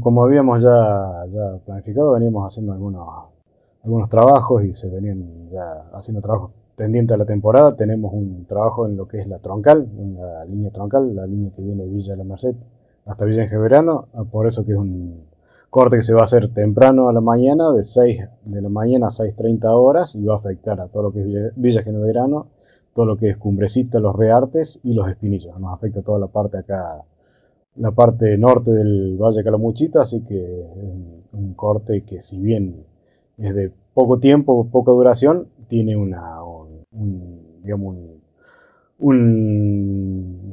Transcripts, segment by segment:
como habíamos ya, planificado, veníamos haciendo algunos, algunos trabajos y se venían ya haciendo trabajos tendientes a la temporada. Tenemos un trabajo en lo que es la troncal, la línea troncal, la línea que viene de Villa La Merced hasta Villa en Verano. Ah, por eso que es un corte que se va a hacer temprano a la mañana, de 6 de la mañana a 6.30 horas, y va a afectar a todo lo que es Villa Genoverano, todo lo que es Cumbrecita, los Reartes y los Espinillos. Nos afecta toda la parte acá la parte norte del Valle Calamuchita, así que un, un corte que si bien es de poco tiempo, poca duración, tiene una, un,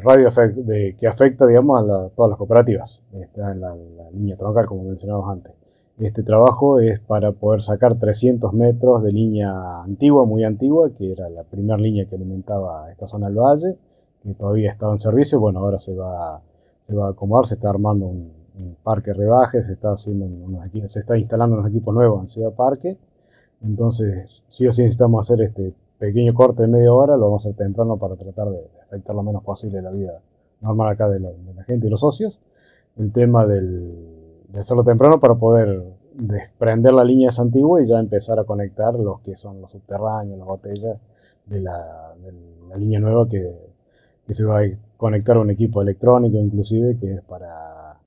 radio de, que afecta digamos, a todas las cooperativas, está en la, la, línea troncal como mencionamos antes. Este trabajo es para poder sacar 300 metros de línea antigua, muy antigua, que era la primera línea que alimentaba esta zona del valle, que todavía estaba en servicio, bueno, ahora se va se va a acomodar, se está armando un, parque rebaje, se está haciendo se está instalando unos equipos nuevos en Ciudad Parque. Entonces, sí o sí necesitamos hacer este pequeño corte de media hora, lo vamos a hacer temprano para tratar de afectar lo menos posible la vida normal acá de la, gente y los socios. El tema del, de hacerlo temprano para poder desprender la línea es antigua y ya empezar a conectar los que son los subterráneos, las botellas de la, de la línea nueva que se va a conectar un equipo electrónico inclusive, que es para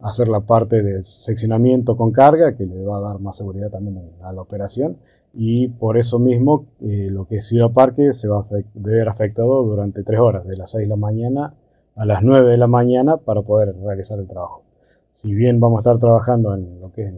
hacer la parte del seccionamiento con carga, que le va a dar más seguridad también a la operación. Y por eso mismo, eh, lo que es Ciudad Parque se va a ver afectado durante tres horas, de las 6 de la mañana a las 9 de la mañana, para poder realizar el trabajo. Si bien vamos a estar trabajando en lo que es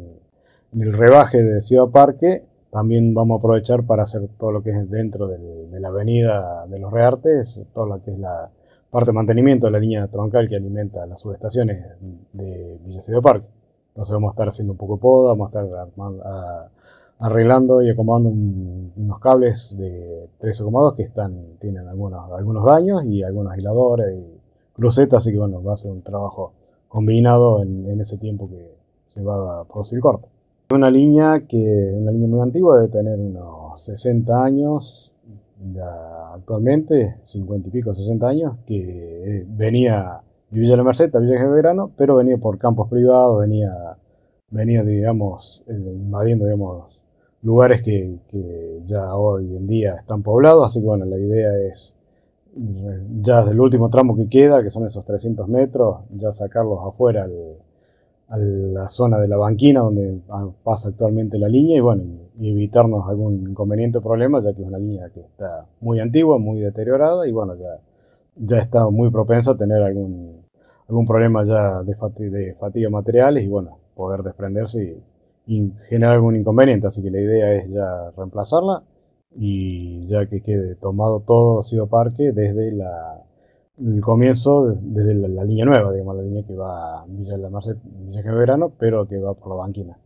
en el rebaje de Ciudad Parque, también vamos a aprovechar para hacer todo lo que es dentro de la avenida de los Reartes, todo lo que es la parte de mantenimiento de la línea troncal que alimenta las subestaciones de Villa Ciudad Parque. Entonces vamos a estar haciendo un poco de poda, vamos a estar arreglando y acomodando unos cables de 13,2 que están, tienen algunos, algunos daños y algunos aisladores y crucetas, así que bueno, va a ser un trabajo combinado en, en ese tiempo que se va a producir corte. Una línea que una línea muy antigua, debe tener unos 60 años, ya actualmente 50 y pico, 60 años, que eh, venía de Villa la Merced Villa de Verano, pero venía por campos privados, venía, venía digamos, eh, invadiendo, digamos, lugares que, ya hoy en día están poblados, así que bueno, la idea es eh, ya desde el último tramo que queda, que son esos 300 metros, ya sacarlos afuera al a la zona de la banquina donde ah, pasa actualmente la línea y bueno, y evitarnos algún inconveniente o problema, ya que es una línea que está muy antigua, muy deteriorada y bueno, ya, ya está muy propensa a tener algún, algún problema ya de, de fatiga materiales y bueno, poder desprenderse y, generar algún inconveniente. Así que la idea es ya reemplazarla y ya que quede tomado todo ha Sido Parque desde la, el comienzo desde la, línea nueva, digamos, la línea que va a Villa de la Marce, Villa de Verano, pero que va por la banquina.